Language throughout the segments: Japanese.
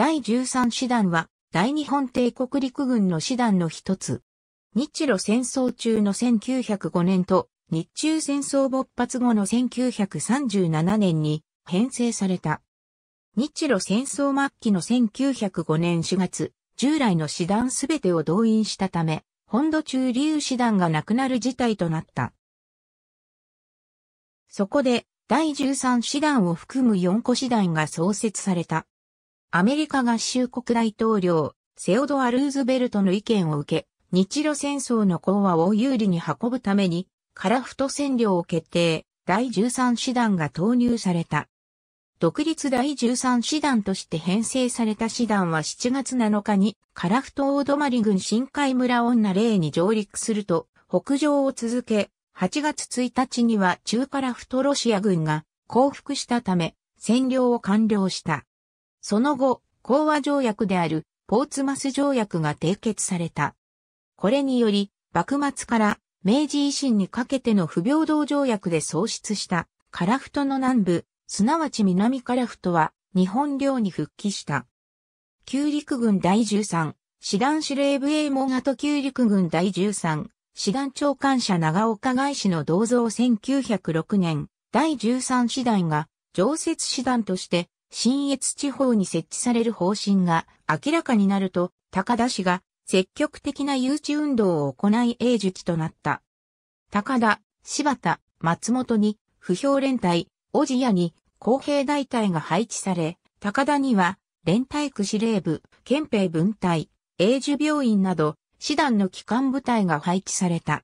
第13師団は、大日本帝国陸軍の師団の一つ。日露戦争中の1905年と、日中戦争勃発後の1937年に編成された。日露戦争末期の1905年4月、従来の師団すべてを動員したため、本土中流師団がなくなる事態となった。そこで、第13師団を含む4個師団が創設された。アメリカ合衆国大統領、セオドア・ルーズベルトの意見を受け、日露戦争の講和を有利に運ぶために、カラフト占領を決定、第13師団が投入された。独立第13師団として編成された師団は7月7日に、カラフト大泊郡深海村女霊に上陸すると、北上を続け、8月1日には中カラフトロシア軍が降伏したため、占領を完了した。その後、講和条約であるポーツマス条約が締結された。これにより、幕末から明治維新にかけての不平等条約で創出したカラフトの南部、すなわち南カラフトは日本領に復帰した。旧陸軍第13、師団司令部英門跡旧陸軍第13、師団長官者長岡外市の銅像1906年、第13師団が常設師団として新越地方に設置される方針が明らかになると、高田氏が積極的な誘致運動を行い英術となった。高田、柴田、松本に、不評連隊、小千谷に、公平大隊が配置され、高田には、連隊区司令部、憲兵分隊、英樹病院など、師団の機関部隊が配置された。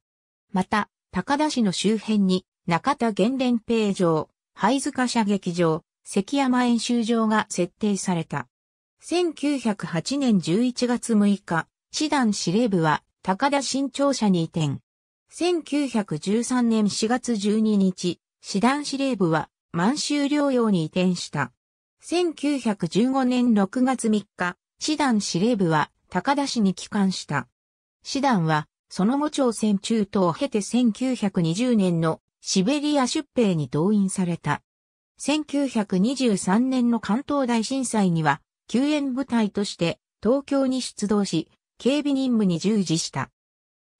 また、高田市の周辺に、中田原連兵場、灰塚射撃場、関山演習場が設定された。1908年11月6日、師団司令部は高田新庁舎に移転。1913年4月12日、師団司令部は満州療養に移転した。1915年6月3日、師団司令部は高田市に帰還した。師団は、その後朝鮮中東を経て1920年のシベリア出兵に動員された。1923年の関東大震災には、救援部隊として東京に出動し、警備任務に従事した。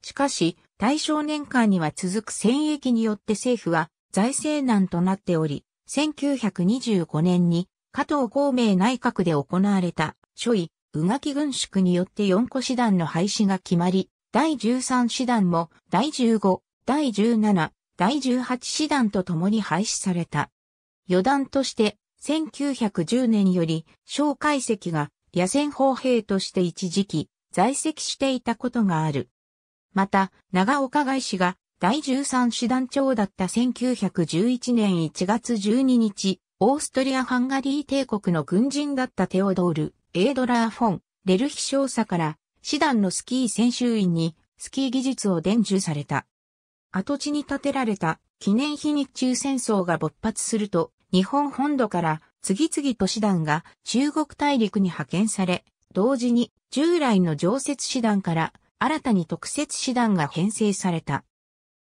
しかし、対象年間には続く戦役によって政府は財政難となっており、1925年に加藤孔明内閣で行われた諸位、宇垣軍縮によって4個師団の廃止が決まり、第13師団も第15、第17、第18師団と共に廃止された。余談として、1910年より、小解石が野戦砲兵として一時期在籍していたことがある。また、長岡外氏が第13師団長だった1911年1月12日、オーストリア・ハンガリー帝国の軍人だったテオドール、エードラー・フォン、レルヒ少佐から、師団のスキー選手員に、スキー技術を伝授された。跡地に建てられた記念日日中戦争が勃発すると、日本本土から次々と師団が中国大陸に派遣され、同時に従来の常設師団から新たに特設師団が編成された。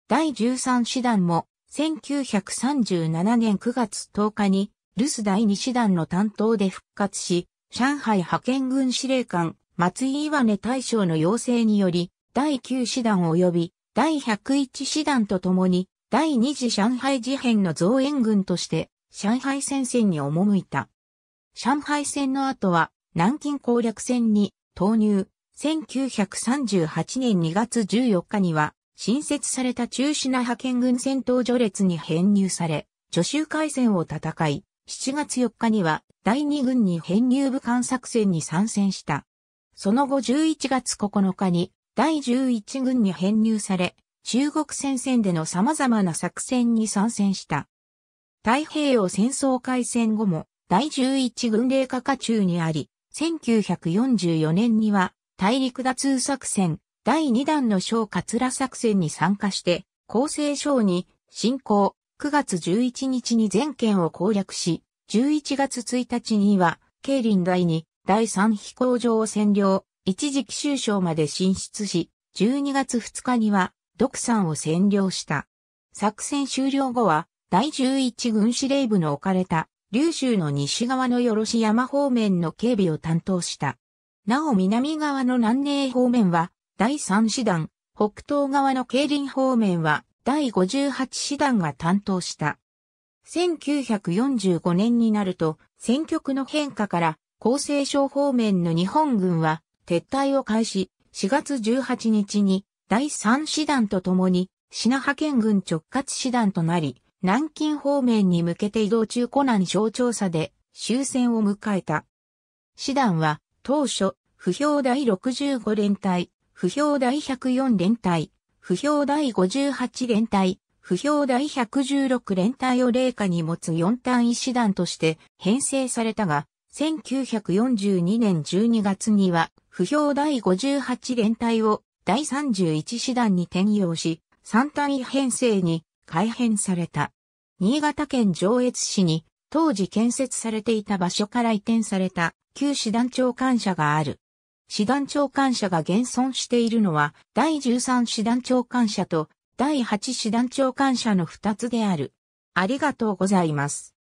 第13師団も1937年9月10日に留守第2師団の担当で復活し、上海派遣軍司令官松井岩根大将の要請により、第9師団及び第101師団とともに、第2次上海事変の増援軍として上海戦線に赴いた。上海戦の後は南京攻略戦に投入。1938年2月14日には新設された中止な派遣軍戦闘序列に編入され、助州海戦を戦い、7月4日には第2軍に編入武漢作戦に参戦した。その後11月9日に第11軍に編入され、中国戦線での様々な作戦に参戦した。太平洋戦争開戦後も第11軍令課下中にあり、1944年には大陸打通作戦第2弾の小桂作戦に参加して、厚生省に進行9月11日に全県を攻略し、11月1日には、慶林第2、第3飛行場を占領、一時期収省まで進出し、12月2日には、独山を占領した。作戦終了後は、第11軍司令部の置かれた、琉州の西側のよろし山方面の警備を担当した。なお南側の南寧方面は、第3師団、北東側の慶林方面は、第58師団が担当した。1945年になると、戦局の変化から、厚生省方面の日本軍は、撤退を開始、4月18日に、第3師団とともに、品派遣軍直轄師団となり、南京方面に向けて移動中湖南省調査で終戦を迎えた。師団は当初、不評第65連隊、不評第104連隊、不評第58連隊、不評第116連隊を霊下に持つ4単位師団として編成されたが、1942年12月には、不評第58連隊を第31師団に転用し、3単位編成に改編された。新潟県上越市に、当時建設されていた場所から移転された、旧師団長官舎がある。師団長官舎が現存しているのは、第13師団長官舎と、第8師団長官舎の2つである。ありがとうございます。